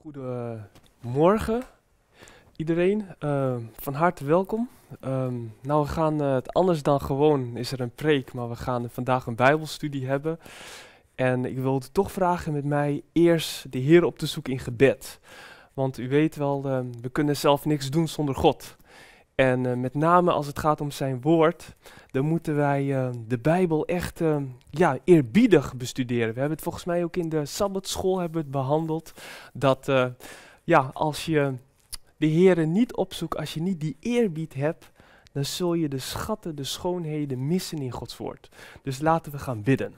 Goedemorgen iedereen, ehm, van harte welkom. Ehm, nou, we gaan eh, het anders dan gewoon, is er een preek, maar we gaan vandaag een bijbelstudie hebben. En ik wil toch vragen met mij eerst de Heer op te zoeken in gebed. Want u weet wel, ehm, we kunnen zelf niks doen zonder God. En eh, met name als het gaat om zijn woord, dan moeten wij eh, de Bijbel echt eh, ja, eerbiedig bestuderen. We hebben het volgens mij ook in de Sabbatschool hebben het behandeld. Dat ja, als je de Here niet opzoekt, als je niet die eerbied hebt, dan zul je de schatten, de schoonheden missen in Gods woord. Dus laten we gaan bidden.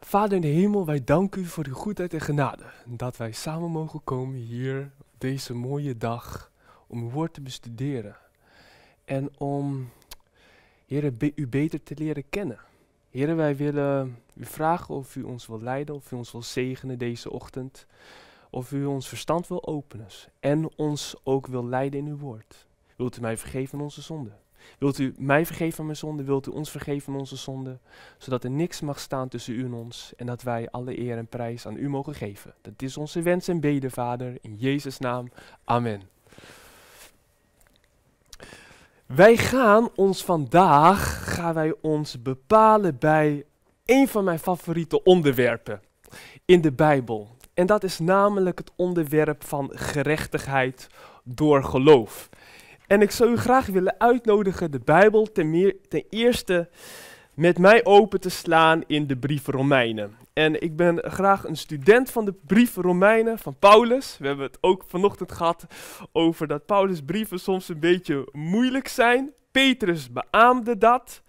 Vader in de hemel, wij danken u voor uw goedheid en genade. Dat wij samen mogen komen hier deze mooie dag om uw woord te bestuderen. En om, Heer, u beter te leren kennen. Heren, wij willen u vragen of u ons wil leiden, of u ons wil zegenen deze ochtend. Of u ons verstand wil openen en ons ook wil leiden in uw woord. Wilt u mij vergeven onze zonden? Wilt u mij vergeven van mijn zonde? Wilt u ons vergeven van onze zonde? Zodat er niks mag staan tussen u en ons en dat wij alle eer en prijs aan u mogen geven. Dat is onze wens en bede, Vader. In Jezus' naam. Amen. Wij gaan ons vandaag, gaan wij ons bepalen bij een van mijn favoriete onderwerpen in de Bijbel. En dat is namelijk het onderwerp van gerechtigheid door geloof. En ik zou u graag willen uitnodigen de Bijbel ten, meer, eerste met mij open te slaan in de brief Romeinen. En ik ben graag een student van de brief Romeinen van Paulus. We hebben het ook vanochtend gehad over dat Paulus' brieven soms een beetje moeilijk zijn. Petrus beaamde dat.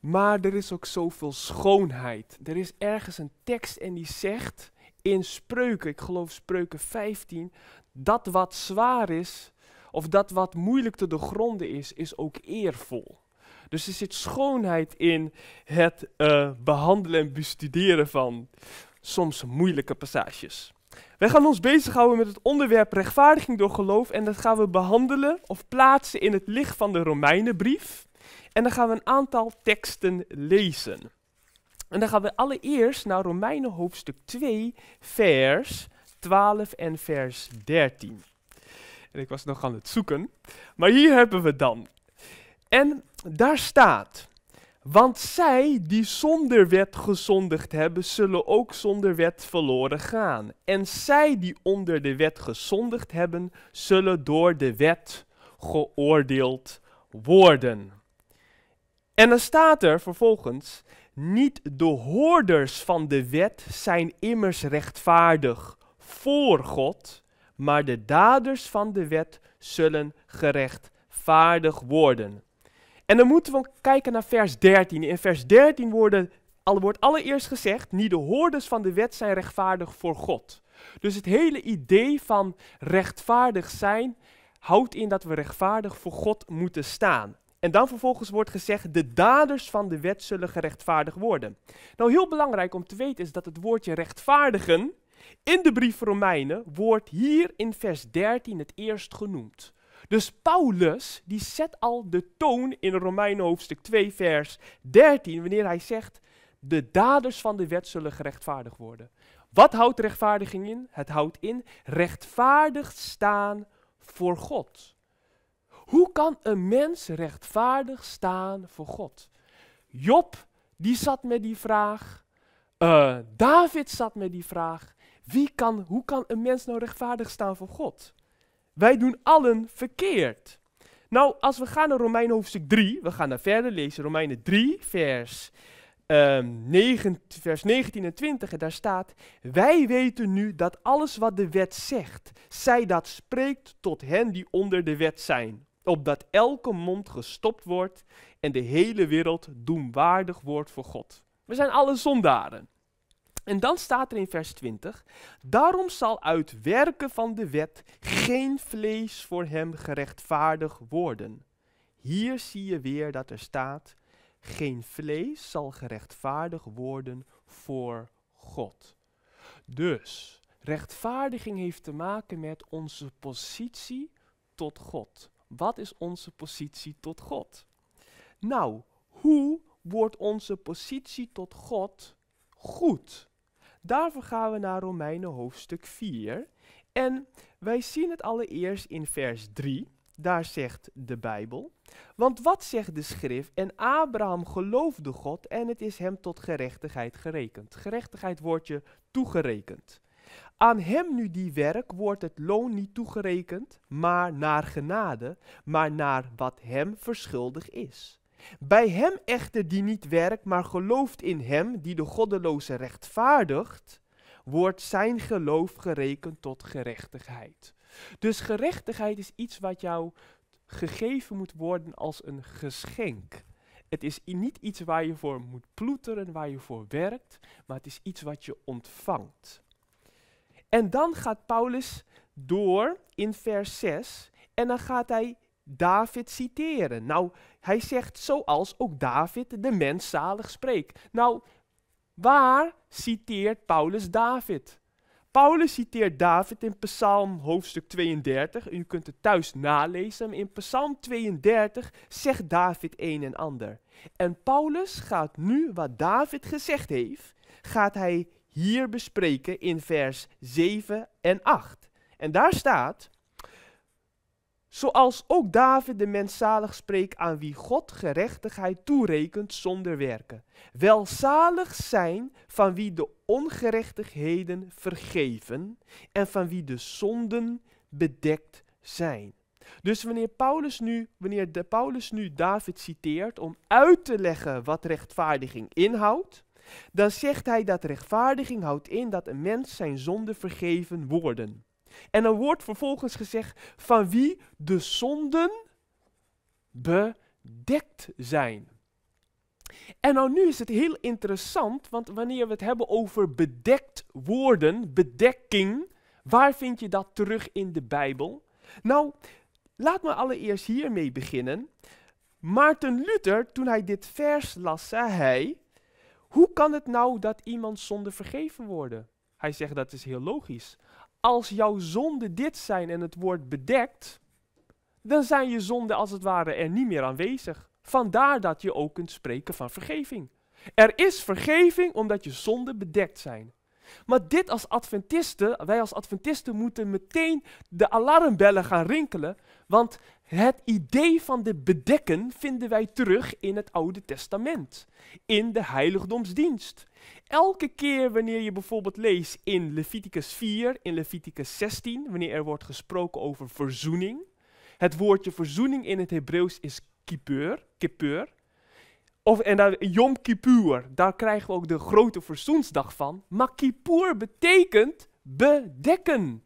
Maar er is ook zoveel schoonheid. Er is ergens een tekst en die zegt in spreuken, ik geloof spreuken 15, dat wat zwaar is, of dat wat moeilijk te doorgronden is, is ook eervol. Dus er zit schoonheid in het eh, behandelen en bestuderen van soms moeilijke passages. Wij gaan ons bezighouden met het onderwerp rechtvaardiging door geloof en dat gaan we behandelen of plaatsen in het licht van de Romeinenbrief. En dan gaan we een aantal teksten lezen. En dan gaan we allereerst naar Romeinen hoofdstuk 2, vers 12 en vers 13. En ik was nog aan het zoeken. Maar hier hebben we dan. En daar staat. Want zij die zonder wet gezondigd hebben, zullen ook zonder wet verloren gaan. En zij die onder de wet gezondigd hebben, zullen door de wet geoordeeld worden. En dan staat er vervolgens, niet de hoorders van de wet zijn immers rechtvaardig voor God, maar de daders van de wet zullen gerechtvaardig worden. En dan moeten we kijken naar vers 13. In vers 13 wordt allereerst gezegd, niet de hoorders van de wet zijn rechtvaardig voor God. Dus het hele idee van rechtvaardig zijn houdt in dat we rechtvaardig voor God moeten staan. En dan vervolgens wordt gezegd, de daders van de wet zullen gerechtvaardigd worden. Nou, heel belangrijk om te weten is dat het woordje rechtvaardigen in de brief Romeinen wordt hier in vers 13 het eerst genoemd. Dus Paulus die zet al de toon in Romeinen hoofdstuk 2 vers 13 wanneer hij zegt de daders van de wet zullen gerechtvaardigd worden. Wat houdt rechtvaardiging in? Het houdt in rechtvaardig staan voor God. Hoe kan een mens rechtvaardig staan voor God? Job die zat met die vraag, eh, David zat met die vraag wie kan, hoe kan een mens nou rechtvaardig staan voor God? Wij doen allen verkeerd. Nou, als we gaan naar Romeinen hoofdstuk 3, we gaan daar verder lezen, Romeinen 3, vers, um, vers 19 en 20, en daar staat, wij weten nu dat alles wat de wet zegt, zij dat spreekt tot hen die onder de wet zijn, opdat elke mond gestopt wordt en de hele wereld doemwaardig wordt voor God. We zijn alle zondaren. En dan staat er in vers 20: Daarom zal uit werken van de wet geen vlees voor hem gerechtvaardig worden. Hier zie je weer dat er staat: Geen vlees zal gerechtvaardig worden voor God. Dus rechtvaardiging heeft te maken met onze positie tot God. Wat is onze positie tot God? Nou, hoe wordt onze positie tot God goed? Daarvoor gaan we naar Romeinen hoofdstuk 4. En wij zien het allereerst in vers 3. Daar zegt de Bijbel. Want wat zegt de schrift? En Abraham geloofde God en het is hem tot gerechtigheid gerekend. Gerechtigheid wordt je toegerekend. Aan hem nu die werk wordt het loon niet toegerekend, maar naar genade, maar naar wat hem verschuldigd is. Bij hem echter die niet werkt, maar gelooft in hem die de goddeloze rechtvaardigt, wordt zijn geloof gerekend tot gerechtigheid. Dus gerechtigheid is iets wat jou gegeven moet worden als een geschenk. Het is niet iets waar je voor moet ploeteren, waar je voor werkt, maar het is iets wat je ontvangt. En dan gaat Paulus door in vers 6 en dan gaat hij David citeren. Nou, hij zegt zoals ook David de mens zalig spreekt. Nou, waar citeert Paulus David? Paulus citeert David in Psalm hoofdstuk 32. U kunt het thuis nalezen. In Psalm 32 zegt David een en ander. En Paulus gaat nu wat David gezegd heeft, gaat hij hier bespreken in vers 7 en 8. En daar staat: Zoals ook David de mens zalig spreekt aan wie God gerechtigheid toerekent zonder werken. Welzalig zijn van wie de ongerechtigheden vergeven en van wie de zonden bedekt zijn. Dus wanneer, Paulus nu, wanneer de Paulus nu David citeert om uit te leggen wat rechtvaardiging inhoudt, dan zegt hij dat rechtvaardiging houdt in dat een mens zijn zonden vergeven worden. En er wordt vervolgens gezegd van wie de zonden bedekt zijn. En nou nu is het heel interessant, want wanneer we het hebben over bedekt worden, bedekking, waar vind je dat terug in de Bijbel? Nou, laat me allereerst hiermee beginnen. Maarten Luther, toen hij dit vers las, zei hij, hoe kan het nou dat iemand zonde vergeven worden? Hij zegt dat is heel logisch als jouw zonden dit zijn en het wordt bedekt, dan zijn je zonden als het ware er niet meer aanwezig. Vandaar dat je ook kunt spreken van vergeving. Er is vergeving omdat je zonden bedekt zijn. Maar dit als Adventisten, wij als Adventisten moeten meteen de alarmbellen gaan rinkelen, want het idee van de bedekken vinden wij terug in het Oude Testament, in de heiligdomsdienst. Elke keer wanneer je bijvoorbeeld leest in Leviticus 4, in Leviticus 16, wanneer er wordt gesproken over verzoening, het woordje verzoening in het Hebreeuws is kipur, kippur. Of, en dan Yom Kippur, daar krijgen we ook de grote verzoensdag van. Maar Kippur betekent bedekken.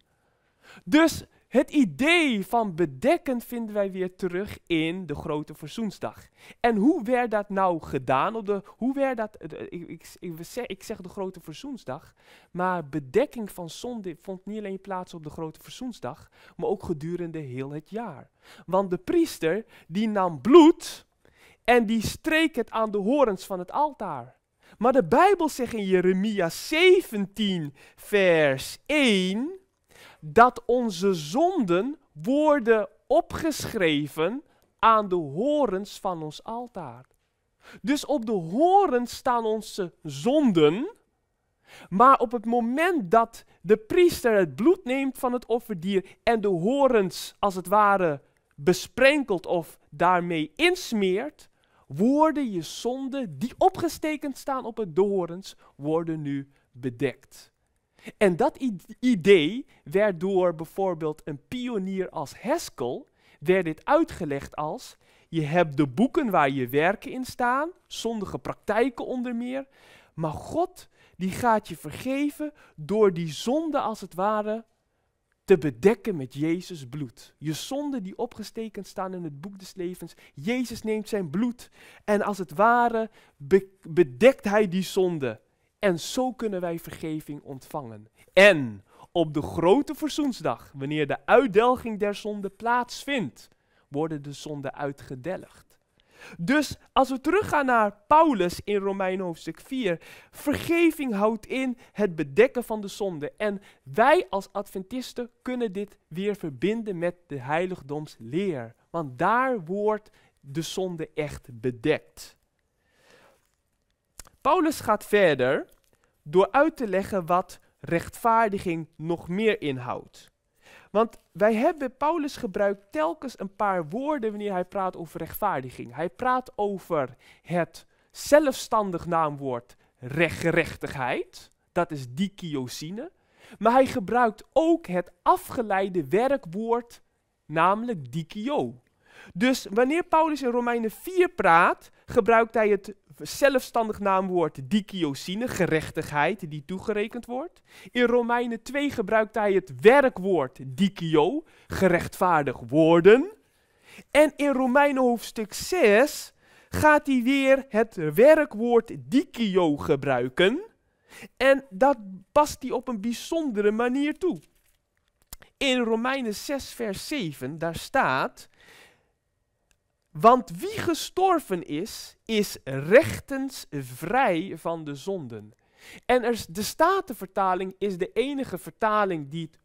Dus het idee van bedekken vinden wij weer terug in de grote verzoensdag. En hoe werd dat nou gedaan? Op de, hoe werd dat, eh, eh, ik, ik, ik, zeg, ik zeg de grote verzoensdag, maar bedekking van zonde vond niet alleen plaats op de grote verzoensdag, maar ook gedurende heel het jaar. Want de priester die nam bloed en die streek het aan de horens van het altaar. Maar de Bijbel zegt in Jeremia 17, vers 1 dat onze zonden worden opgeschreven aan de horens van ons altaar. Dus op de horens staan onze zonden. Maar op het moment dat de priester het bloed neemt van het offerdier en de horens als het ware besprenkelt of daarmee insmeert, worden je zonden die opgestekend staan op het doorns, worden nu bedekt. En dat idee werd door bijvoorbeeld een pionier als Heskel werd dit uitgelegd als je hebt de boeken waar je werken in staan, zondige praktijken onder meer, maar God die gaat je vergeven door die zonde als het ware te bedekken met Jezus bloed. Je zonden die opgesteken staan in het boek des levens. Jezus neemt zijn bloed en als het ware bedekt hij die zonde. En zo kunnen wij vergeving ontvangen. En op de grote verzoensdag, wanneer de uitdelging der zonde plaatsvindt, worden de zonden uitgedelgd. Dus als we teruggaan naar Paulus in Romein hoofdstuk 4, vergeving houdt in het bedekken van de zonde. En wij als Adventisten kunnen dit weer verbinden met de heiligdomsleer. Want daar wordt de zonde echt bedekt. Paulus gaat verder door uit te leggen wat rechtvaardiging nog meer inhoudt. Want wij hebben, Paulus gebruikt telkens een paar woorden wanneer hij praat over rechtvaardiging. Hij praat over het zelfstandig naamwoord rechtgerechtigheid. Dat is dikiosine. Maar hij gebruikt ook het afgeleide werkwoord, namelijk dikio. Dus wanneer Paulus in Romeinen 4 praat, gebruikt hij het zelfstandig naamwoord dikiosine, gerechtigheid, die toegerekend wordt. In Romeinen 2 gebruikt hij het werkwoord dikio, gerechtvaardig worden. En in Romeinen hoofdstuk 6 gaat hij weer het werkwoord dikio gebruiken. En dat past hij op een bijzondere manier toe. In Romeinen 6, vers 7, daar staat: want wie gestorven is, is rechtens vrij van de zonden. En de Statenvertaling is de enige vertaling die het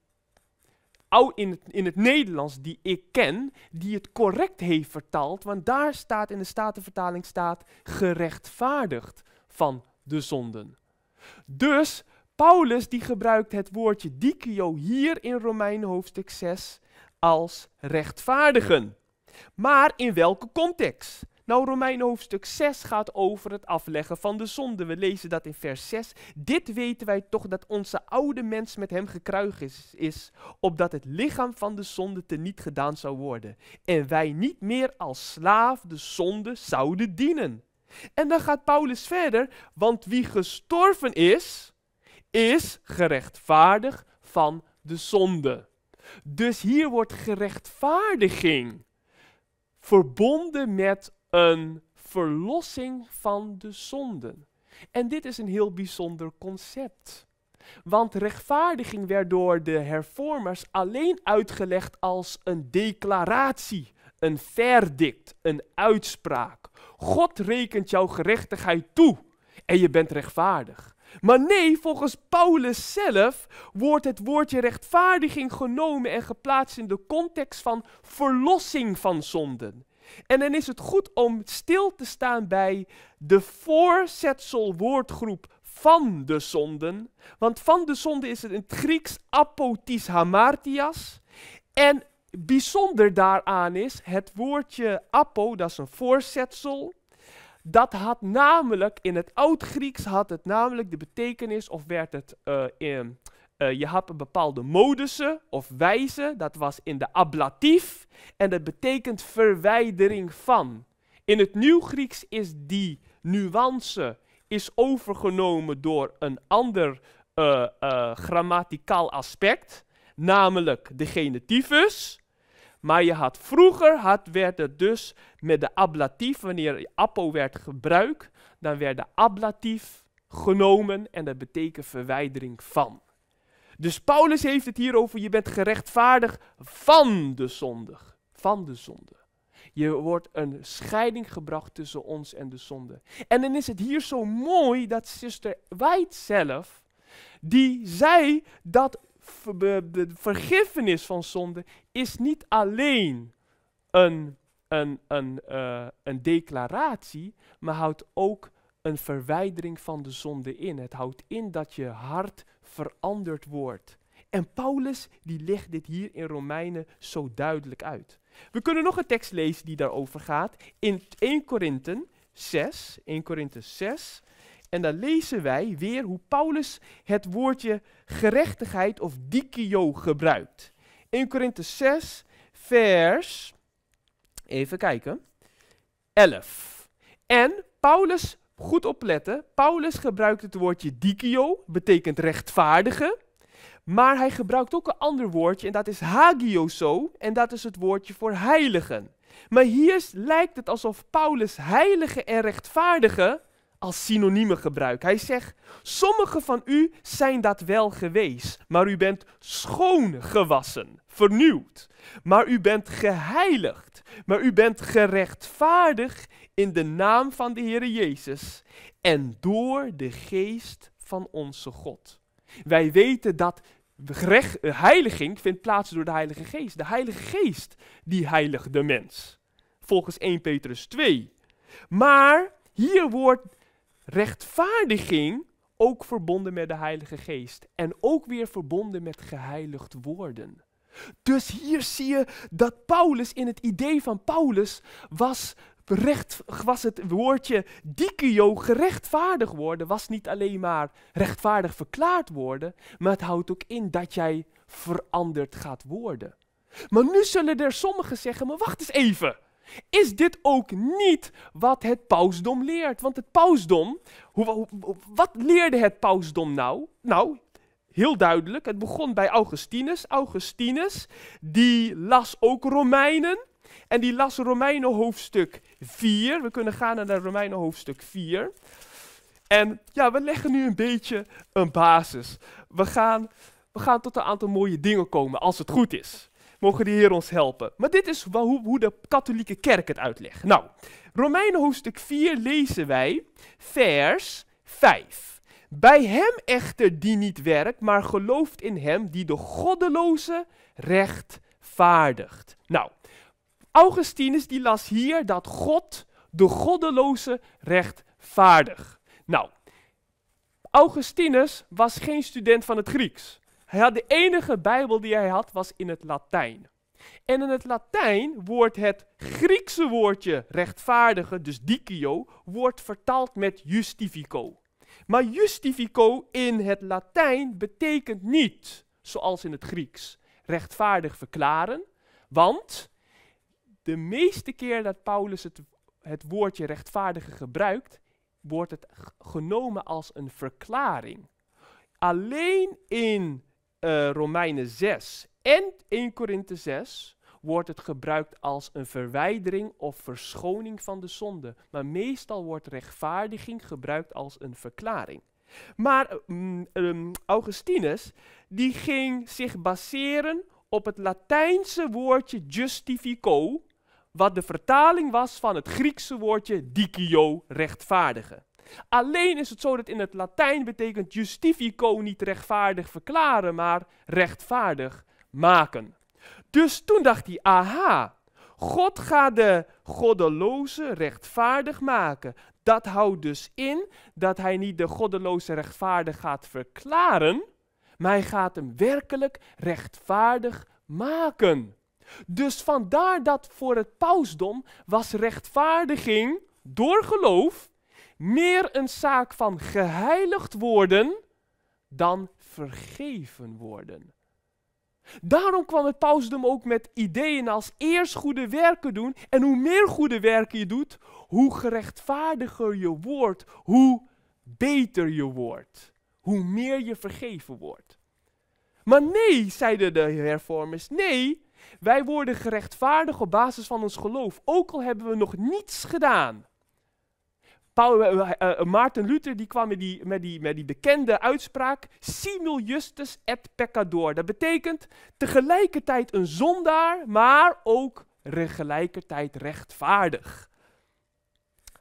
in het, in het Nederlands die ik ken, die het correct heeft vertaald. Want daar staat in de Statenvertaling staat gerechtvaardigd van de zonden. Dus Paulus die gebruikt het woordje dikio hier in Romein hoofdstuk 6 als rechtvaardigen. Maar in welke context? Nou, Romein hoofdstuk 6 gaat over het afleggen van de zonde. We lezen dat in vers 6. Dit weten wij toch dat onze oude mens met hem gekruigd is, is, opdat het lichaam van de zonde teniet gedaan zou worden. En wij niet meer als slaaf de zonde zouden dienen. En dan gaat Paulus verder, want wie gestorven is, is gerechtvaardigd van de zonde. Dus hier wordt gerechtvaardiging verbonden met een verlossing van de zonden. En dit is een heel bijzonder concept. Want rechtvaardiging werd door de hervormers alleen uitgelegd als een declaratie, een verdict, een uitspraak. God rekent jouw gerechtigheid toe en je bent rechtvaardig. Maar nee, volgens Paulus zelf wordt het woordje rechtvaardiging genomen en geplaatst in de context van verlossing van zonden. En dan is het goed om stil te staan bij de voorzetselwoordgroep van de zonden. Want van de zonde is het in het Grieks apotis hamartias. En bijzonder daaraan is het woordje apo, dat is een voorzetsel. Dat had namelijk, in het Oud-Grieks had het namelijk de betekenis of werd het eh, in, eh, je had een bepaalde modussen of wijze, dat was in de ablatief en dat betekent verwijdering van. In het Nieuw-Grieks is die nuance is overgenomen door een ander eh, grammaticaal aspect, namelijk de genitivus. Maar je had vroeger, had, werd het dus met de ablatief, wanneer appo werd gebruikt, dan werd de ablatief genomen en dat betekent verwijdering van. Dus Paulus heeft het hier over, je bent gerechtvaardigd van de zonde, Van de zonde. Je wordt een scheiding gebracht tussen ons en de zonde. En dan is het hier zo mooi dat zuster Wijd zelf, die zei dat de vergiffenis van zonde is niet alleen een, een, een, eh, een declaratie, maar houdt ook een verwijdering van de zonde in. Het houdt in dat je hart veranderd wordt. En Paulus die legt dit hier in Romeinen zo duidelijk uit. We kunnen nog een tekst lezen die daarover gaat in 1 Korinthe 6, 1 Korinthe 6 en dan lezen wij weer hoe Paulus het woordje gerechtigheid of dikio gebruikt. In Korinthe 6, vers, even kijken, 11. En Paulus, goed opletten, Paulus gebruikt het woordje dikio, betekent rechtvaardige. Maar hij gebruikt ook een ander woordje en dat is hagioso en dat is het woordje voor heiligen. Maar hier lijkt het alsof Paulus heilige en rechtvaardige als synoniemen gebruik. Hij zegt, sommige van u zijn dat wel geweest, maar u bent schoon gewassen, vernieuwd. Maar u bent geheiligd, maar u bent gerechtvaardigd in de naam van de Heer Jezus en door de geest van onze God. Wij weten dat eh, heiliging vindt plaats door de Heilige Geest. De Heilige Geest die heiligt de mens, volgens 1 Petrus 2. Maar hier wordt rechtvaardiging ook verbonden met de Heilige Geest en ook weer verbonden met geheiligd worden. Dus hier zie je dat Paulus in het idee van Paulus was recht, was het woordje dikio, gerechtvaardig worden, was niet alleen maar rechtvaardig verklaard worden, maar het houdt ook in dat jij veranderd gaat worden. Maar nu zullen er sommigen zeggen, maar wacht eens even. Is dit ook niet wat het pausdom leert? Want het pausdom, hoe, wat leerde het pausdom nou? Nou, heel duidelijk, het begon bij Augustinus. Augustinus, die las ook Romeinen. En die las Romeinen hoofdstuk 4. We kunnen gaan naar Romeinen hoofdstuk 4. En ja, we leggen nu een beetje een basis. We gaan, we gaan tot een aantal mooie dingen komen, als het goed is. Mogen de Heer ons helpen. Maar dit is hoe, hoe de katholieke kerk het uitlegt. Nou, Romeinen hoofdstuk 4 lezen wij vers 5. Bij hem echter die niet werkt, maar gelooft in hem die de goddeloze rechtvaardigt. Nou, Augustinus die las hier dat God de goddeloze rechtvaardigt. Nou, Augustinus was geen student van het Grieks. Hij had de enige Bijbel die hij had was in het Latijn. En in het Latijn wordt het Griekse woordje rechtvaardigen, dus dikio, wordt vertaald met justifico. Maar justifico in het Latijn betekent niet, zoals in het Grieks, rechtvaardig verklaren, want de meeste keer dat Paulus het, het woordje rechtvaardigen gebruikt, wordt het genomen als een verklaring. Alleen in eh, Romeinen 6 en 1 Korinthe 6 wordt het gebruikt als een verwijdering of verschoning van de zonde. Maar meestal wordt rechtvaardiging gebruikt als een verklaring. Maar eh, mm, ehm, Augustinus die ging zich baseren op het Latijnse woordje justifico, wat de vertaling was van het Griekse woordje dikio, rechtvaardigen. Alleen is het zo dat in het Latijn betekent justifico niet rechtvaardig verklaren, maar rechtvaardig maken. Dus toen dacht hij, aha, God gaat de goddeloze rechtvaardig maken. Dat houdt dus in dat hij niet de goddeloze rechtvaardig gaat verklaren, maar hij gaat hem werkelijk rechtvaardig maken. Dus vandaar dat voor het pausdom was rechtvaardiging door geloof meer een zaak van geheiligd worden dan vergeven worden. Daarom kwam het pausdom ook met ideeën als eerst goede werken doen. En hoe meer goede werken je doet, hoe gerechtvaardiger je wordt, hoe beter je wordt, hoe meer je vergeven wordt. Maar nee, zeiden de hervormers, nee, wij worden gerechtvaardigd op basis van ons geloof, ook al hebben we nog niets gedaan. Paul, eh, eh, eh, Maarten Luther die kwam met die, met, die, met die bekende uitspraak: Simul justus et peccador. Dat betekent tegelijkertijd een zondaar, maar ook tegelijkertijd rechtvaardig.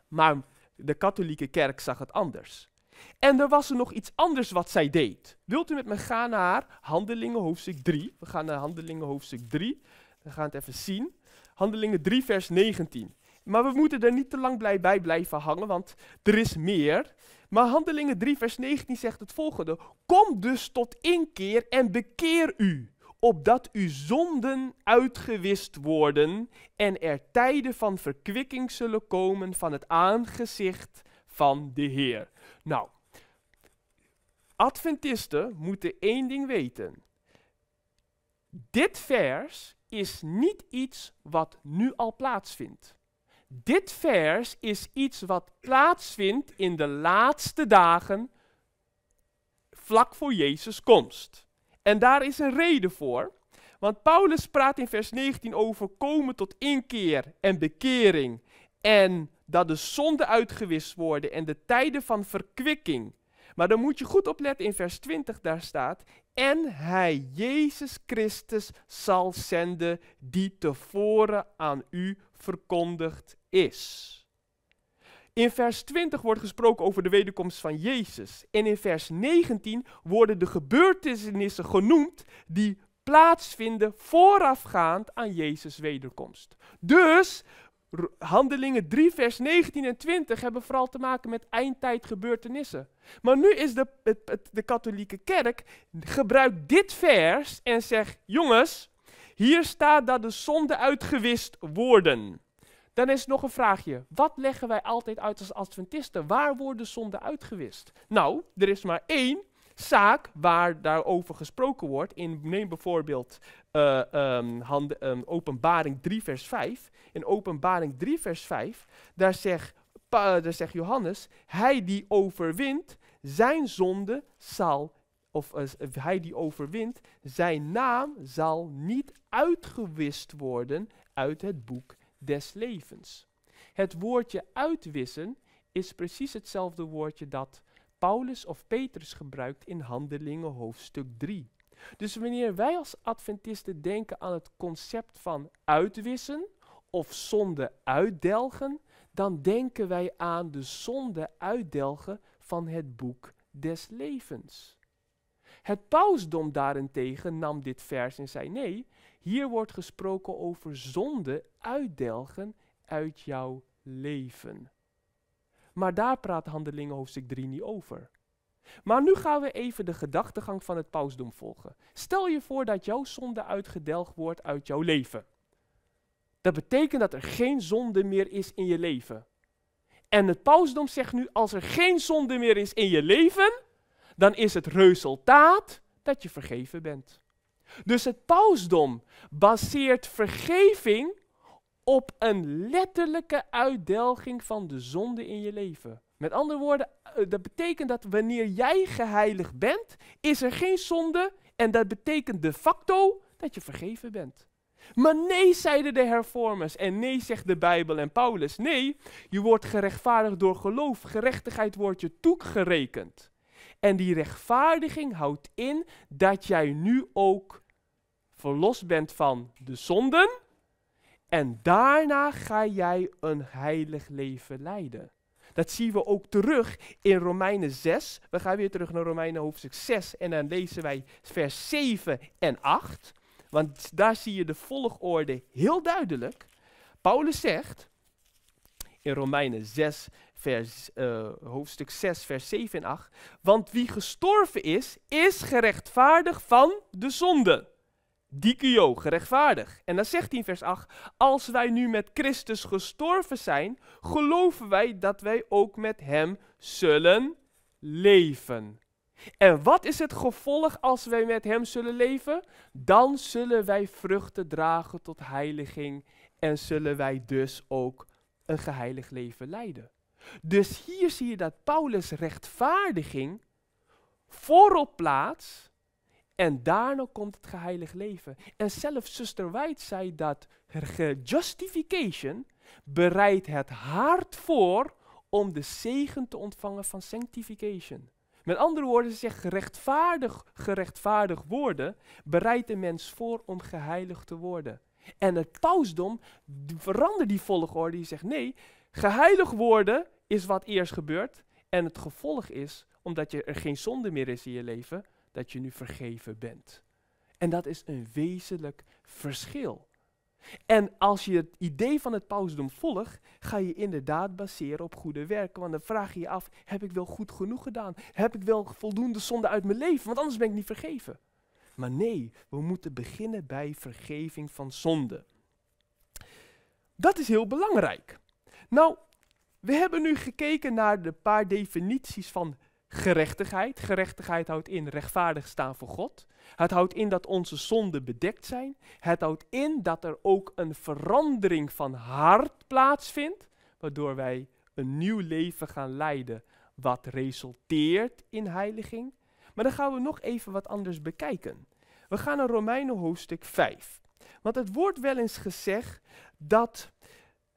Maar de katholieke kerk zag het anders. En er was er nog iets anders wat zij deed. Wilt u met me gaan naar Handelingen hoofdstuk 3? We gaan naar Handelingen hoofdstuk 3. We gaan het even zien. Handelingen 3, vers 19. Maar we moeten er niet te lang blij bij blijven hangen, want er is meer. Maar Handelingen 3, vers 19 zegt het volgende: Kom dus tot inkeer en bekeer u, opdat uw zonden uitgewist worden en er tijden van verkwikking zullen komen van het aangezicht van de Heer. Nou, Adventisten moeten één ding weten. Dit vers is niet iets wat nu al plaatsvindt. Dit vers is iets wat plaatsvindt in de laatste dagen, vlak voor Jezus' komst. En daar is een reden voor, want Paulus praat in vers 19 over komen tot inkeer en bekering en dat de zonden uitgewist worden en de tijden van verkwikking. Maar dan moet je goed opletten in vers 20, daar staat, en hij, Jezus Christus, zal zenden die tevoren aan u verkondigd is. In vers 20 wordt gesproken over de wederkomst van Jezus. En in vers 19 worden de gebeurtenissen genoemd die plaatsvinden voorafgaand aan Jezus' wederkomst. Dus Handelingen 3, vers 19 en 20 hebben vooral te maken met eindtijdgebeurtenissen. Maar nu is de, het, de katholieke kerk gebruikt dit vers en zegt: jongens, hier staat dat de zonden uitgewist worden. Dan is nog een vraagje. Wat leggen wij altijd uit als Adventisten? Waar worden zonden uitgewist? Nou, er is maar één zaak waar daarover gesproken wordt. In, neem bijvoorbeeld eh, ehm, ehm, Openbaring 3, vers 5. In Openbaring 3, vers 5, daar zegt, daar zegt Johannes: Hij die overwint, zijn zonde zal. Of eh, eh, hij die overwint, zijn naam zal niet uitgewist worden uit het boek des levens. Het woordje uitwissen is precies hetzelfde woordje dat Paulus of Petrus gebruikt in Handelingen hoofdstuk 3. Dus wanneer wij als Adventisten denken aan het concept van uitwissen of zonde uitdelgen, dan denken wij aan de zonde uitdelgen van het boek des levens. Het pausdom daarentegen nam dit vers en zei nee, hier wordt gesproken over zonde uitdelgen uit jouw leven. Maar daar praat Handelingen hoofdstuk 3 niet over. Maar nu gaan we even de gedachtegang van het pausdom volgen. Stel je voor dat jouw zonde uitgedelgd wordt uit jouw leven. Dat betekent dat er geen zonde meer is in je leven. En het pausdom zegt nu, als er geen zonde meer is in je leven, dan is het resultaat dat je vergeven bent. Dus het pausdom baseert vergeving op een letterlijke uitdelging van de zonde in je leven. Met andere woorden, eh, dat betekent dat wanneer jij geheiligd bent, is er geen zonde en dat betekent de facto dat je vergeven bent. Maar nee, zeiden de hervormers. En nee, zegt de Bijbel en Paulus. Nee, je wordt gerechtvaardigd door geloof. Gerechtigheid wordt je toegerekend. En die rechtvaardiging houdt in dat jij nu ook verlost bent van de zonden. En daarna ga jij een heilig leven leiden. Dat zien we ook terug in Romeinen 6. We gaan weer terug naar Romeinen hoofdstuk 6 en dan lezen wij vers 7 en 8. Want daar zie je de volgorde heel duidelijk. Paulus zegt in Romeinen 6, vers, eh, hoofdstuk 6, vers 7 en 8. Want wie gestorven is, is gerechtvaardigd van de zonde. Dikio, gerechtvaardigd. En dan zegt hij in vers 8, als wij nu met Christus gestorven zijn, geloven wij dat wij ook met hem zullen leven. En wat is het gevolg als wij met hem zullen leven? Dan zullen wij vruchten dragen tot heiliging en zullen wij dus ook een geheiligd leven leiden. Dus hier zie je dat Paulus rechtvaardiging voorop plaats, en daarna komt het geheilig leven. En zelfs suster White zei dat justification bereidt het hart voor om de zegen te ontvangen van sanctification. Met andere woorden, ze zegt gerechtvaardig, gerechtvaardig worden bereidt de mens voor om geheiligd te worden. En het pausdom verandert die volgorde. Die zegt nee, Geheilig worden is wat eerst gebeurt. En het gevolg is, omdat je er geen zonde meer is in je leven, dat je nu vergeven bent. En dat is een wezenlijk verschil. En als je het idee van het pausdom volgt, ga je inderdaad baseren op goede werken. Want dan vraag je je af, heb ik wel goed genoeg gedaan? Heb ik wel voldoende zonde uit mijn leven? Want anders ben ik niet vergeven. Maar nee, we moeten beginnen bij vergeving van zonde. Dat is heel belangrijk. Nou, we hebben nu gekeken naar de paar definities van gerechtigheid. Gerechtigheid houdt in rechtvaardig staan voor God. Het houdt in dat onze zonden bedekt zijn. Het houdt in dat er ook een verandering van hart plaatsvindt, waardoor wij een nieuw leven gaan leiden, wat resulteert in heiliging. Maar dan gaan we nog even wat anders bekijken. We gaan naar Romeinen hoofdstuk 5. Want het wordt wel eens gezegd dat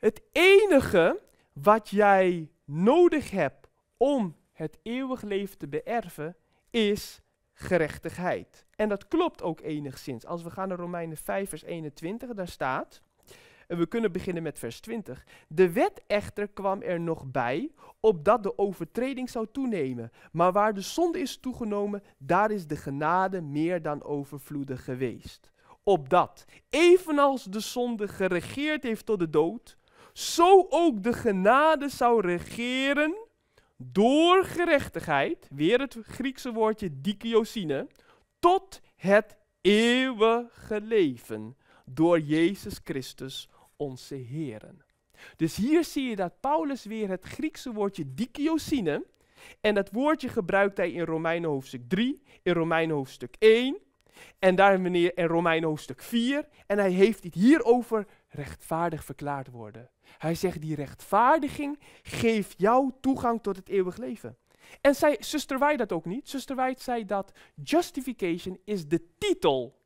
het enige wat jij nodig hebt om het eeuwig leven te beërven, is gerechtigheid. En dat klopt ook enigszins. Als we gaan naar Romeinen 5, vers 21, daar staat. En we kunnen beginnen met vers 20. De wet echter kwam er nog bij, opdat de overtreding zou toenemen. Maar waar de zonde is toegenomen, daar is de genade meer dan overvloedig geweest. Opdat, evenals de zonde geregeerd heeft tot de dood, zo ook de genade zou regeren door gerechtigheid, weer het Griekse woordje dikiosine, tot het eeuwige leven door Jezus Christus onze Heeren. Dus hier zie je dat Paulus weer het Griekse woordje dikiosine, en dat woordje gebruikt hij in Romeinen hoofdstuk 3, in Romeinen hoofdstuk 1, en daar in Romeinen hoofdstuk 4, en hij heeft het hier over rechtvaardig verklaard worden. Hij zegt, die rechtvaardiging geeft jou toegang tot het eeuwig leven. En zei zuster Wij dat ook niet. Zuster Wij zei dat justification is de titel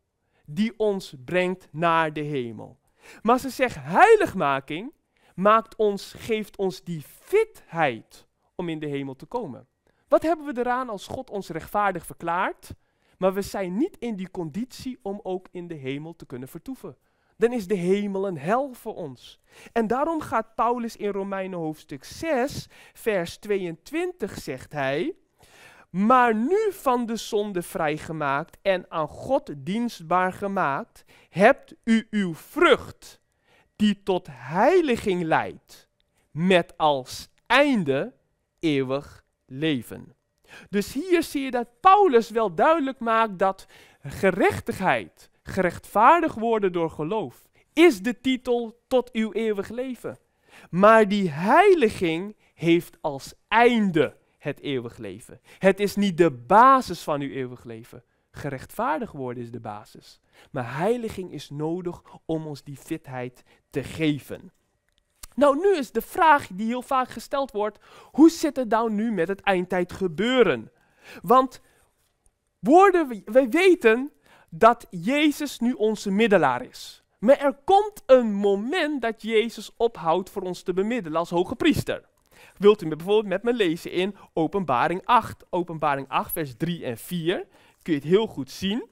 die ons brengt naar de hemel. Maar ze zegt, heiligmaking maakt ons, geeft ons die fitheid om in de hemel te komen. Wat hebben we eraan als God ons rechtvaardig verklaart, maar we zijn niet in die conditie om ook in de hemel te kunnen vertoeven? dan is de hemel een hel voor ons. En daarom gaat Paulus in Romeinen hoofdstuk 6, vers 22 zegt hij, maar nu van de zonde vrijgemaakt en aan God dienstbaar gemaakt, hebt u uw vrucht, die tot heiliging leidt, met als einde eeuwig leven. Dus hier zie je dat Paulus wel duidelijk maakt dat gerechtigheid, Gerechtvaardig worden door geloof is de titel tot uw eeuwig leven. Maar die heiliging heeft als einde het eeuwig leven. Het is niet de basis van uw eeuwig leven. Gerechtvaardig worden is de basis. Maar heiliging is nodig om ons die fitheid te geven. Nou, nu is de vraag die heel vaak gesteld wordt: hoe zit het nou nu met het eindtijd gebeuren? Want worden we, wij weten dat Jezus nu onze middelaar is. Maar er komt een moment dat Jezus ophoudt voor ons te bemiddelen als hoge priester. Wilt u me bijvoorbeeld met me lezen in Openbaring 8, Openbaring 8, vers 3 en 4. Kun je het heel goed zien.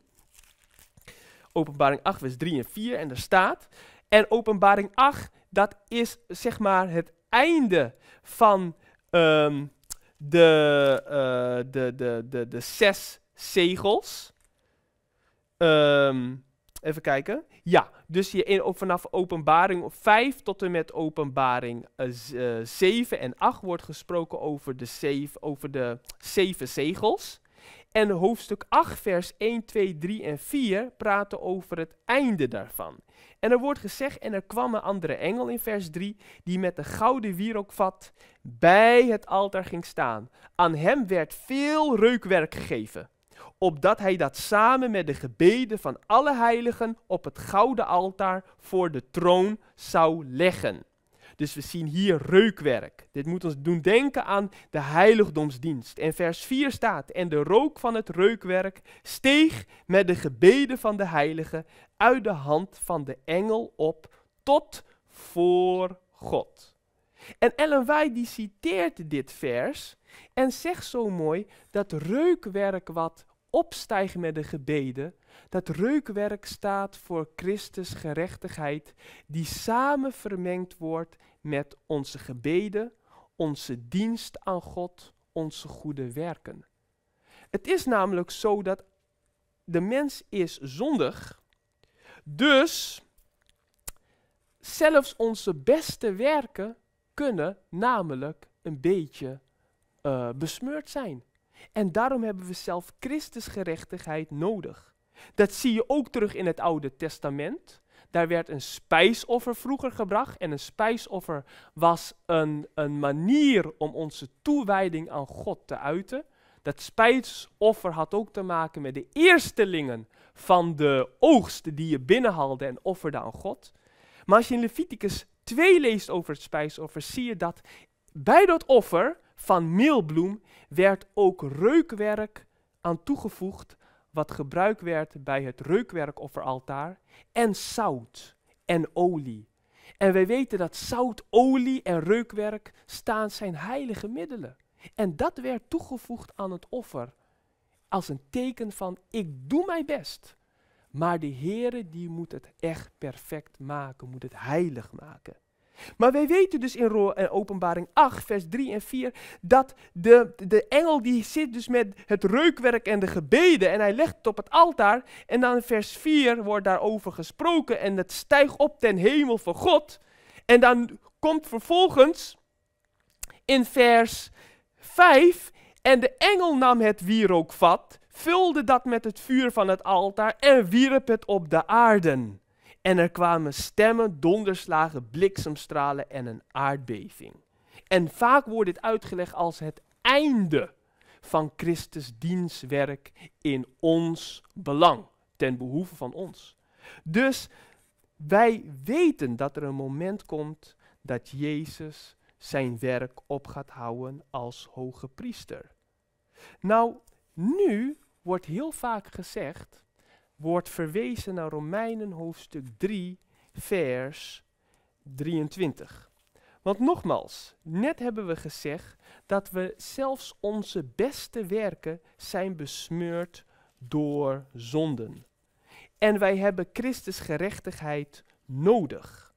Openbaring 8, vers 3 en 4. En daar staat. En Openbaring 8, dat is zeg maar het einde van ehm, de, eh, de, de, de, de zes zegels. Um, even kijken. Ja, dus je in, vanaf openbaring 5 tot en met openbaring 7 eh, eh, en 8 wordt gesproken over de, zeven, over de zeven zegels. En hoofdstuk 8, vers 1, 2, 3 en 4 praten over het einde daarvan. En er wordt gezegd, en er kwam een andere engel in vers 3, die met de gouden wierookvat bij het altaar ging staan. Aan hem werd veel reukwerk gegeven opdat hij dat samen met de gebeden van alle heiligen op het gouden altaar voor de troon zou leggen. Dus we zien hier reukwerk. Dit moet ons doen denken aan de heiligdomsdienst. En vers 4 staat: En de rook van het reukwerk steeg met de gebeden van de heiligen uit de hand van de engel op tot voor God. En Ellen White die citeert dit vers en zegt zo mooi dat reukwerk wat opstijgen met de gebeden, dat reukwerk staat voor Christus gerechtigheid, die samen vermengd wordt met onze gebeden, onze dienst aan God, onze goede werken. Het is namelijk zo dat de mens is zondig, dus zelfs onze beste werken kunnen namelijk een beetje eh, besmeurd zijn. En daarom hebben we zelf Christus gerechtigheid nodig. Dat zie je ook terug in het Oude Testament. Daar werd een spijsoffer vroeger gebracht. En een spijsoffer was een, een manier om onze toewijding aan God te uiten. Dat spijsoffer had ook te maken met de eerstelingen van de oogst die je binnenhaalde en offerde aan God. Maar als je in Leviticus 2 leest over het spijsoffer, zie je dat bij dat offer van meelbloem werd ook reukwerk aan toegevoegd, wat gebruikt werd bij het reukwerkofferaltaar, en zout en olie. En wij weten dat zout, olie en reukwerk staan zijn heilige middelen. En dat werd toegevoegd aan het offer als een teken van ik doe mijn best. Maar de Heere die moet het echt perfect maken, moet het heilig maken. Maar wij weten dus in eh, Openbaring 8, vers 3 en 4, dat de, de engel die zit dus met het reukwerk en de gebeden en hij legt het op het altaar. En dan in vers 4 wordt daarover gesproken en het stijgt op ten hemel van God. En dan komt vervolgens in vers 5, en de engel nam het wierookvat, vulde dat met het vuur van het altaar en wierp het op de aarden. En er kwamen stemmen, donderslagen, bliksemstralen en een aardbeving. En vaak wordt dit uitgelegd als het einde van Christus dienstwerk in ons belang, ten behoeve van ons. Dus wij weten dat er een moment komt dat Jezus zijn werk op gaat houden als hoge priester. Nou, nu wordt heel vaak gezegd wordt verwezen naar Romeinen hoofdstuk 3, vers 23. Want nogmaals, net hebben we gezegd dat we zelfs onze beste werken zijn besmeurd door zonden. En wij hebben Christus gerechtigheid nodig.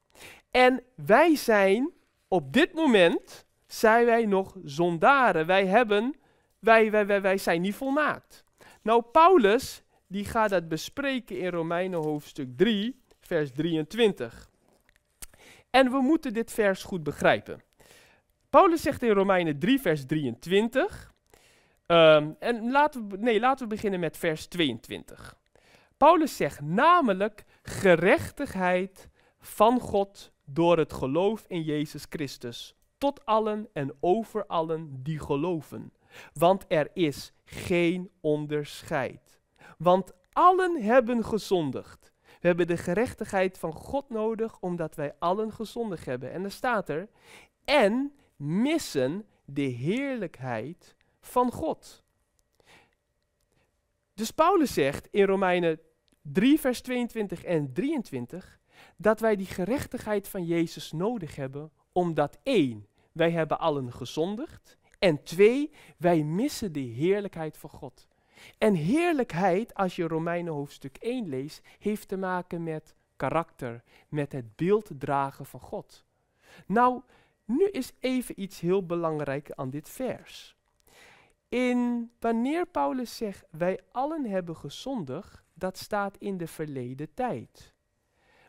En wij zijn op dit moment, zijn wij nog zondaren. Wij hebben, wij, wij, wij, wij zijn niet volmaakt. Nou, Paulus die gaat dat bespreken in Romeinen hoofdstuk 3, vers 23. En we moeten dit vers goed begrijpen. Paulus zegt in Romeinen 3, vers 23. Ehm, en laten we, nee, laten we beginnen met vers 22. Paulus zegt namelijk gerechtigheid van God door het geloof in Jezus Christus tot allen en over allen die geloven. Want er is geen onderscheid. Want allen hebben gezondigd. We hebben de gerechtigheid van God nodig, omdat wij allen gezondigd hebben. En dan staat er, en missen de heerlijkheid van God. Dus Paulus zegt in Romeinen 3, vers 22 en 23, dat wij die gerechtigheid van Jezus nodig hebben, omdat één, wij hebben allen gezondigd, en twee, wij missen de heerlijkheid van God. En heerlijkheid, als je Romeinen hoofdstuk 1 leest, heeft te maken met karakter, met het beeld dragen van God. Nou, nu is even iets heel belangrijks aan dit vers. In wanneer Paulus zegt wij allen hebben gezondig, dat staat in de verleden tijd.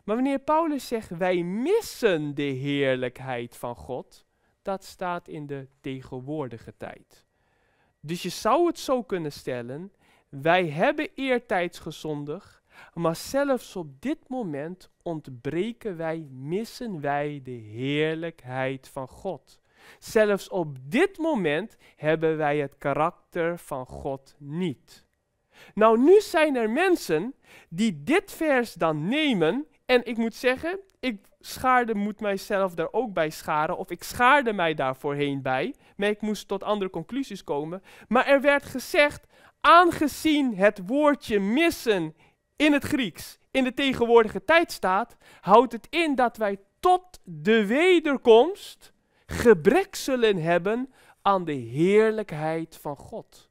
Maar wanneer Paulus zegt wij missen de heerlijkheid van God, dat staat in de tegenwoordige tijd. Dus je zou het zo kunnen stellen: wij hebben eertijds gezondig, maar zelfs op dit moment ontbreken wij, missen wij de heerlijkheid van God. Zelfs op dit moment hebben wij het karakter van God niet. Nou, nu zijn er mensen die dit vers dan nemen. En ik moet zeggen, ik schaarde moet mijzelf daar ook bij scharen, of ik schaarde mij daar voorheen bij, maar ik moest tot andere conclusies komen. Maar er werd gezegd, aangezien het woordje missen in het Grieks in de tegenwoordige tijd staat, houdt het in dat wij tot de wederkomst gebrek zullen hebben aan de heerlijkheid van God.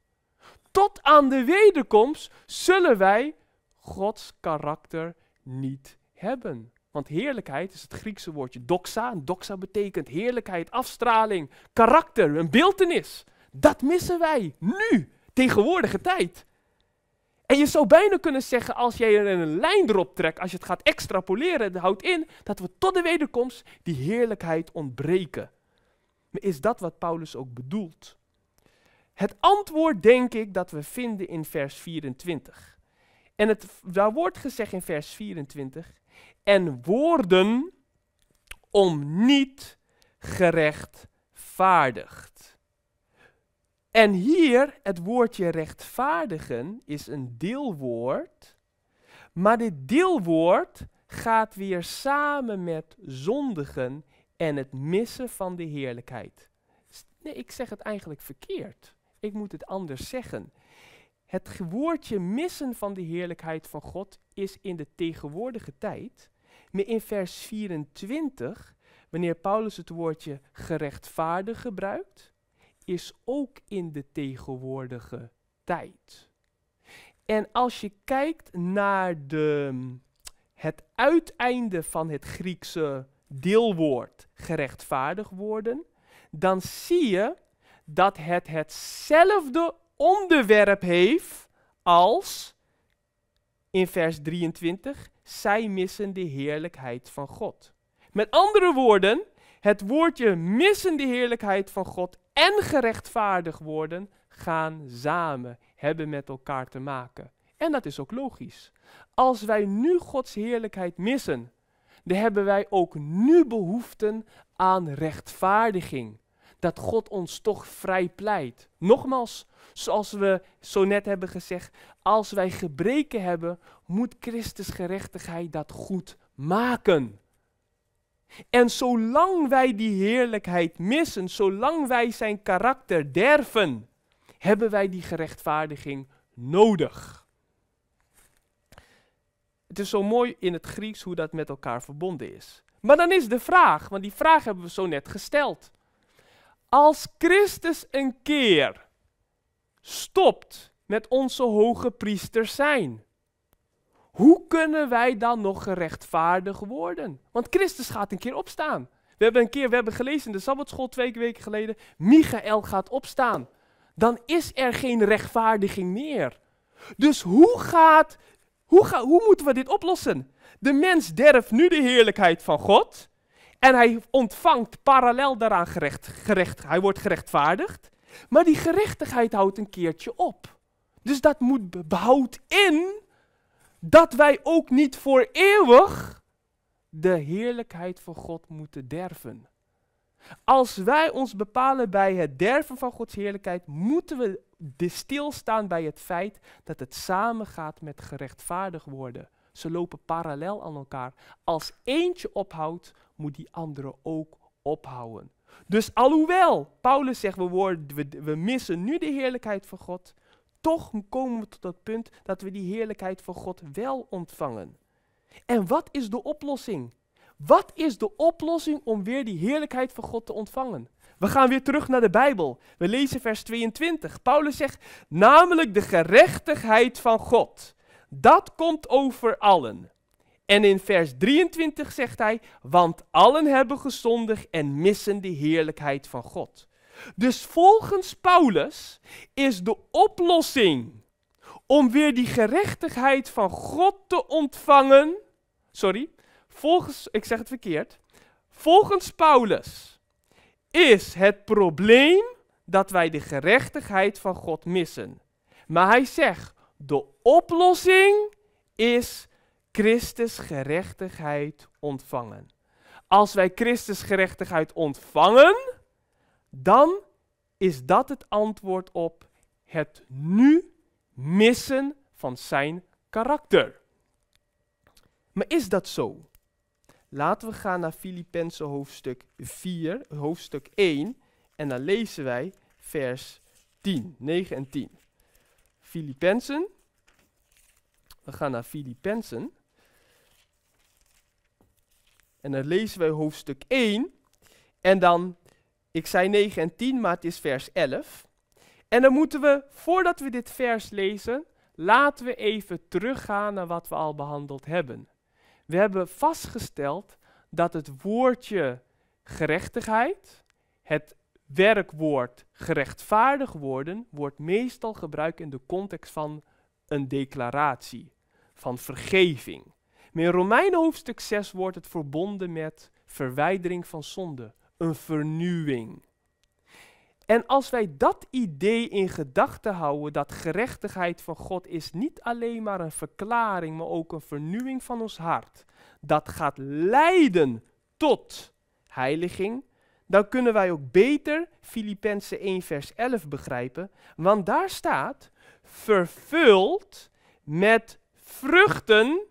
Tot aan de wederkomst zullen wij Gods karakter niet hebben. Want heerlijkheid is het Griekse woordje doxa. En doxa betekent heerlijkheid, afstraling, karakter, een beeldenis. Dat missen wij nu, tegenwoordige tijd. En je zou bijna kunnen zeggen, als jij er een lijn erop trekt, als je het gaat extrapoleren, houdt in dat we tot de wederkomst die heerlijkheid ontbreken. Maar is dat wat Paulus ook bedoelt? Het antwoord denk ik dat we vinden in vers 24. En het, daar wordt gezegd in vers 24, en woorden om niet gerechtvaardigd. En hier, het woordje rechtvaardigen is een deelwoord, maar dit deelwoord gaat weer samen met zondigen en het missen van de heerlijkheid. Nee, ik zeg het eigenlijk verkeerd. Ik moet het anders zeggen. Het woordje missen van de heerlijkheid van God is in de tegenwoordige tijd, maar in vers 24, wanneer Paulus het woordje gerechtvaardig gebruikt, is ook in de tegenwoordige tijd. En als je kijkt naar de, het uiteinde van het Griekse deelwoord gerechtvaardig worden, dan zie je dat het hetzelfde onderwerp heeft als, in vers 23, zij missen de heerlijkheid van God. Met andere woorden, het woordje missen de heerlijkheid van God en gerechtvaardig worden gaan samen, hebben met elkaar te maken. En dat is ook logisch. Als wij nu Gods heerlijkheid missen, dan hebben wij ook nu behoeften aan rechtvaardiging dat God ons toch vrij pleit. Nogmaals, zoals we zo net hebben gezegd, als wij gebreken hebben, moet Christus gerechtigheid dat goed maken. En zolang wij die heerlijkheid missen, zolang wij zijn karakter derven, hebben wij die gerechtvaardiging nodig. Het is zo mooi in het Grieks hoe dat met elkaar verbonden is. Maar dan is de vraag, want die vraag hebben we zo net gesteld. Als Christus een keer stopt met onze hoge priester zijn, hoe kunnen wij dan nog gerechtvaardig worden? Want Christus gaat een keer opstaan. We hebben een keer, we hebben gelezen in de Sabbatschool twee weken geleden, Michael gaat opstaan. Dan is er geen rechtvaardiging meer. Dus hoe gaat, hoe, ga, hoe moeten we dit oplossen? De mens derft nu de heerlijkheid van God en hij ontvangt parallel daaraan gerecht, gerecht, hij wordt gerechtvaardigd. Maar die gerechtigheid houdt een keertje op. Dus dat moet behoudt in dat wij ook niet voor eeuwig de heerlijkheid van God moeten derven. Als wij ons bepalen bij het derven van Gods heerlijkheid, moeten we stilstaan bij het feit dat het samengaat met gerechtvaardig worden. Ze lopen parallel aan elkaar. Als eentje ophoudt, moet die andere ook ophouden. Dus alhoewel Paulus zegt, we, worden, we, we missen nu de heerlijkheid van God, toch komen we tot dat punt dat we die heerlijkheid van God wel ontvangen. En wat is de oplossing? Wat is de oplossing om weer die heerlijkheid van God te ontvangen? We gaan weer terug naar de Bijbel. We lezen vers 22. Paulus zegt, namelijk de gerechtigheid van God. Dat komt over allen. En in vers 23 zegt hij, want allen hebben gezondig en missen de heerlijkheid van God. Dus volgens Paulus is de oplossing om weer die gerechtigheid van God te ontvangen. Sorry, volgens, ik zeg het verkeerd. Volgens Paulus is het probleem dat wij de gerechtigheid van God missen. Maar hij zegt, de oplossing is Christus gerechtigheid ontvangen. Als wij Christus gerechtigheid ontvangen, dan is dat het antwoord op het nu missen van zijn karakter. Maar is dat zo? Laten we gaan naar Filippenzen hoofdstuk 4, hoofdstuk 1, en dan lezen wij vers 10, 9 en 10. Filippenzen, we gaan naar Filippenzen, en dan lezen we hoofdstuk 1. En dan, ik zei 9 en 10, maar het is vers 11. En dan moeten we, voordat we dit vers lezen, laten we even teruggaan naar wat we al behandeld hebben. We hebben vastgesteld dat het woordje gerechtigheid, het werkwoord gerechtvaardig worden, wordt meestal gebruikt in de context van een declaratie, van vergeving maar in Romeinen hoofdstuk 6 wordt het verbonden met verwijdering van zonde, een vernieuwing. En als wij dat idee in gedachten houden, dat gerechtigheid van God is niet alleen maar een verklaring, maar ook een vernieuwing van ons hart, dat gaat leiden tot heiliging, dan kunnen wij ook beter Filippenzen 1 vers 11 begrijpen, want daar staat vervuld met vruchten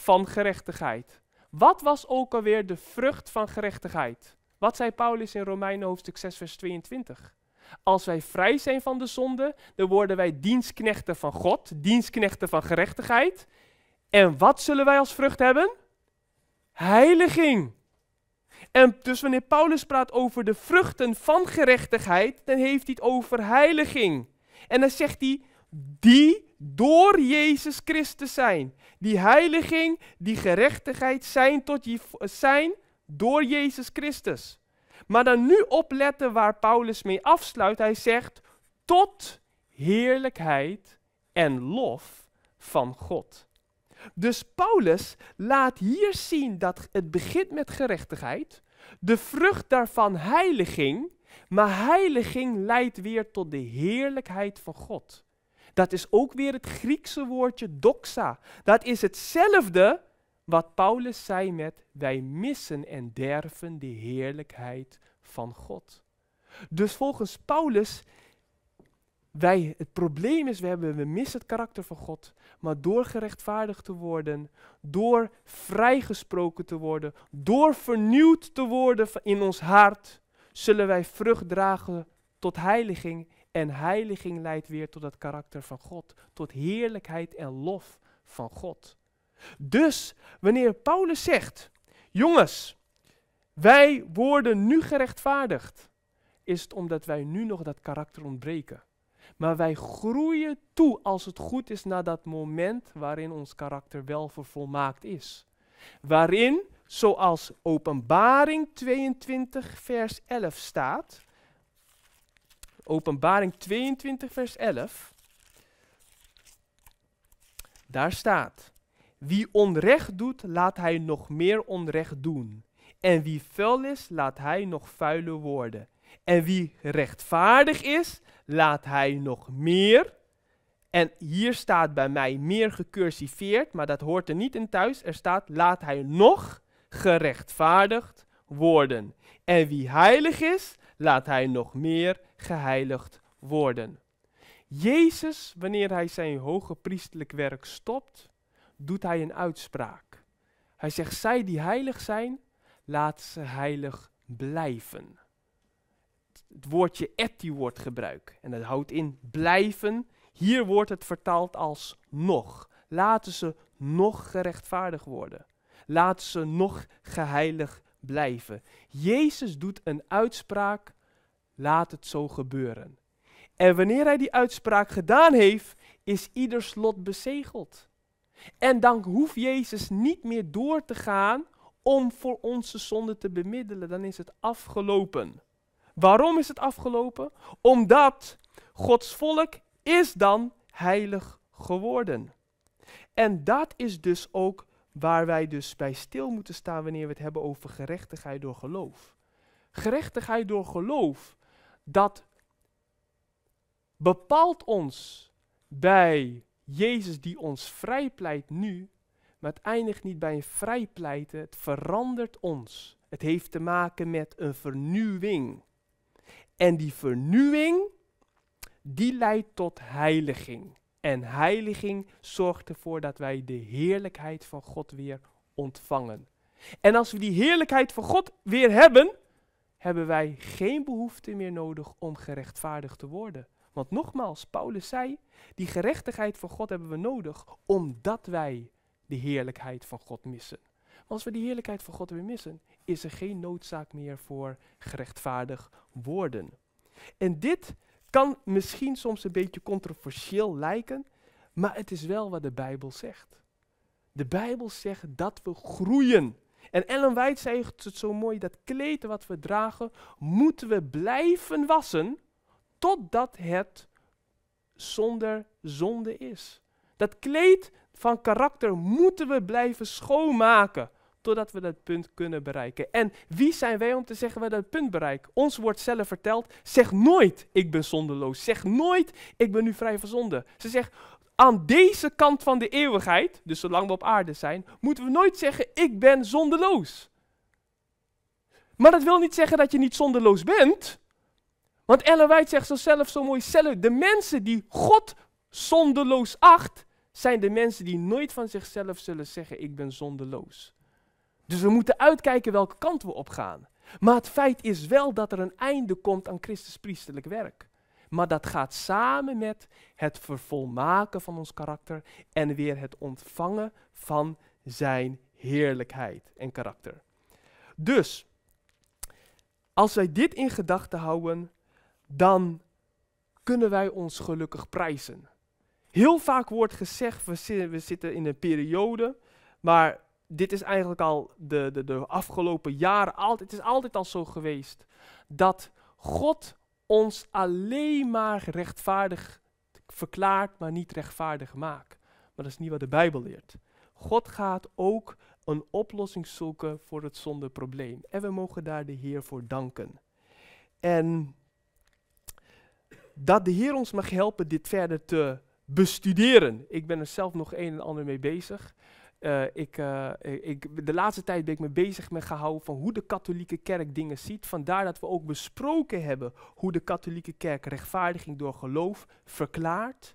van gerechtigheid. Wat was ook alweer de vrucht van gerechtigheid? Wat zei Paulus in Romeinen hoofdstuk 6 vers 22? Als wij vrij zijn van de zonde, dan worden wij dienstknechten van God, dienstknechten van gerechtigheid. En wat zullen wij als vrucht hebben? Heiliging. En dus wanneer Paulus praat over de vruchten van gerechtigheid, dan heeft hij het over heiliging. En dan zegt hij, die door Jezus Christus zijn. Die heiliging, die gerechtigheid zijn, tot je, zijn door Jezus Christus. Maar dan nu opletten waar Paulus mee afsluit. Hij zegt, tot heerlijkheid en lof van God. Dus Paulus laat hier zien dat het begint met gerechtigheid, de vrucht daarvan heiliging, maar heiliging leidt weer tot de heerlijkheid van God. Dat is ook weer het Griekse woordje doxa. Dat is hetzelfde wat Paulus zei met wij missen en derven de heerlijkheid van God. Dus volgens Paulus, wij, het probleem is, we, hebben, we missen het karakter van God. Maar door gerechtvaardigd te worden, door vrijgesproken te worden, door vernieuwd te worden in ons hart, zullen wij vrucht dragen tot heiliging en heiliging leidt weer tot het karakter van God, tot heerlijkheid en lof van God. Dus wanneer Paulus zegt, jongens, wij worden nu gerechtvaardigd, is het omdat wij nu nog dat karakter ontbreken. Maar wij groeien toe als het goed is naar dat moment waarin ons karakter wel vervolmaakt is. Waarin, zoals Openbaring 22, vers 11 staat, Openbaring 22, vers 11. Daar staat: Wie onrecht doet, laat hij nog meer onrecht doen. En wie vuil is, laat hij nog vuiler worden. En wie rechtvaardig is, laat hij nog meer. En hier staat bij mij meer gecursiveerd, maar dat hoort er niet in thuis. Er staat: laat hij nog gerechtvaardigd worden. En wie heilig is, laat hij nog meer geheiligd worden. Jezus, wanneer hij zijn hoge priestelijk werk stopt, doet hij een uitspraak. Hij zegt, zij die heilig zijn, laat ze heilig blijven. Het woordje etti wordt gebruikt en dat houdt in blijven. Hier wordt het vertaald als nog. Laten ze nog gerechtvaardigd worden. Laten ze nog geheilig blijven. Jezus doet een uitspraak laat het zo gebeuren. En wanneer hij die uitspraak gedaan heeft, is ieder slot bezegeld. En dan hoeft Jezus niet meer door te gaan om voor onze zonde te bemiddelen. Dan is het afgelopen. Waarom is het afgelopen? Omdat Gods volk is dan heilig geworden. En dat is dus ook waar wij dus bij stil moeten staan wanneer we het hebben over gerechtigheid door geloof. Gerechtigheid door geloof dat bepaalt ons bij Jezus die ons vrijpleit nu, maar het eindigt niet bij een vrijpleiten, het verandert ons. Het heeft te maken met een vernieuwing. En die vernieuwing, die leidt tot heiliging. En heiliging zorgt ervoor dat wij de heerlijkheid van God weer ontvangen. En als we die heerlijkheid van God weer hebben, hebben wij geen behoefte meer nodig om gerechtvaardigd te worden. Want nogmaals, Paulus zei, die gerechtigheid van God hebben we nodig omdat wij de heerlijkheid van God missen. Maar als we die heerlijkheid van God weer missen, is er geen noodzaak meer voor gerechtvaardig worden. En dit kan misschien soms een beetje controversieel lijken, maar het is wel wat de Bijbel zegt. De Bijbel zegt dat we groeien en Ellen White zegt het zo mooi, dat kleed wat we dragen, moeten we blijven wassen totdat het zonder zonde is. Dat kleed van karakter moeten we blijven schoonmaken totdat we dat punt kunnen bereiken. En wie zijn wij om te zeggen we dat punt bereiken? Ons wordt zelf verteld, zeg nooit ik ben zondeloos. Zeg nooit ik ben nu vrij van zonde. Ze zegt aan deze kant van de eeuwigheid, dus zolang we op aarde zijn, moeten we nooit zeggen: Ik ben zondeloos. Maar dat wil niet zeggen dat je niet zondeloos bent. Want Ellen White zegt zo zelf zo mooi: de mensen die God zondeloos acht, zijn de mensen die nooit van zichzelf zullen zeggen: Ik ben zondeloos. Dus we moeten uitkijken welke kant we op gaan. Maar het feit is wel dat er een einde komt aan Christus priesterlijk werk. Maar dat gaat samen met het vervolmaken van ons karakter en weer het ontvangen van zijn heerlijkheid en karakter. Dus, als wij dit in gedachten houden, dan kunnen wij ons gelukkig prijzen. Heel vaak wordt gezegd, we, we zitten in een periode, maar dit is eigenlijk al de, de, de afgelopen jaren, altijd, het is altijd al zo geweest, dat God ons alleen maar rechtvaardig verklaart, maar niet rechtvaardig maakt. Maar dat is niet wat de Bijbel leert. God gaat ook een oplossing zoeken voor het zondeprobleem. En we mogen daar de Heer voor danken. En dat de Heer ons mag helpen dit verder te bestuderen. Ik ben er zelf nog een en ander mee bezig. Eh, eh, ik, ik, de laatste tijd ben ik me bezig met gehouden van hoe de katholieke kerk dingen ziet. Vandaar dat we ook besproken hebben hoe de katholieke kerk rechtvaardiging door geloof verklaart.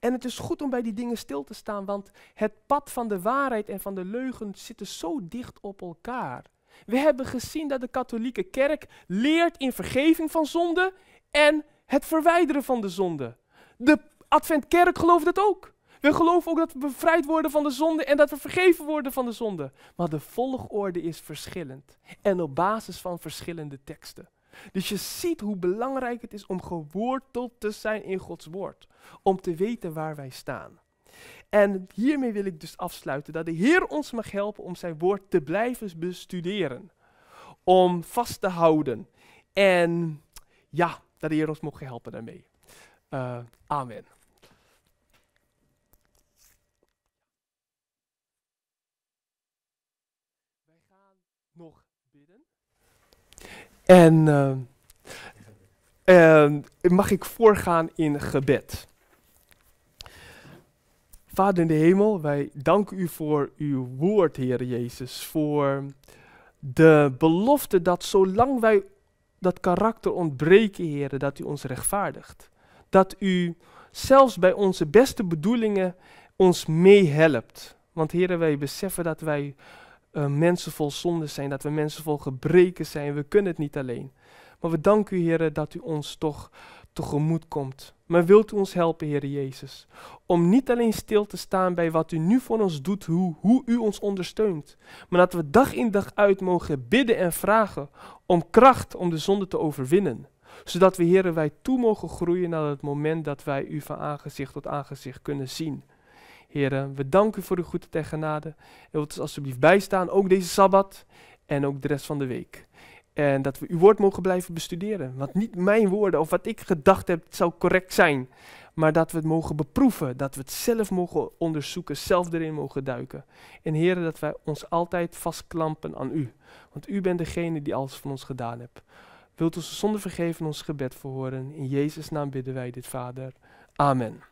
En het is goed om bij die dingen stil te staan, want het pad van de waarheid en van de leugen zitten zo dicht op elkaar. We hebben gezien dat de katholieke kerk leert in vergeving van zonde en het verwijderen van de zonde. De Adventkerk gelooft dat ook. We geloven ook dat we bevrijd worden van de zonde en dat we vergeven worden van de zonde. Maar de volgorde is verschillend en op basis van verschillende teksten. Dus je ziet hoe belangrijk het is om geworteld te zijn in Gods woord, om te weten waar wij staan. En hiermee wil ik dus afsluiten dat de Heer ons mag helpen om zijn woord te blijven bestuderen, om vast te houden. En ja, dat de Heer ons mag helpen daarmee. Eh, amen. nog bidden. Eh, en, mag ik voorgaan in gebed. Vader in de hemel, wij danken u voor uw woord, Heer Jezus. Voor de belofte dat zolang wij dat karakter ontbreken, Heer, dat u ons rechtvaardigt. Dat u zelfs bij onze beste bedoelingen ons meehelpt. Want Heer, wij beseffen dat wij uh, mensen vol zonde zijn, dat we mensen vol gebreken zijn. We kunnen het niet alleen. Maar we danken u, Heer, dat u ons toch tegemoet komt. Maar wilt u ons helpen, Heer Jezus, om niet alleen stil te staan bij wat u nu voor ons doet, hoe, hoe u ons ondersteunt, maar dat we dag in dag uit mogen bidden en vragen om kracht om de zonde te overwinnen zodat we, heren, wij toe mogen groeien naar het moment dat wij u van aangezicht tot aangezicht kunnen zien. Heren, we danken u voor uw goede en genade. wilt ons alsjeblieft bijstaan, ook deze Sabbat en ook de rest van de week. En dat we uw woord mogen blijven bestuderen. Want niet mijn woorden of wat ik gedacht heb zou correct zijn. Maar dat we het mogen beproeven, dat we het zelf mogen onderzoeken, zelf erin mogen duiken. En heren, dat wij ons altijd vastklampen aan u. Want u bent degene die alles van ons gedaan hebt. Wilt ons zonder vergeven ons gebed verhoren. In Jezus' naam bidden wij dit, Vader. Amen.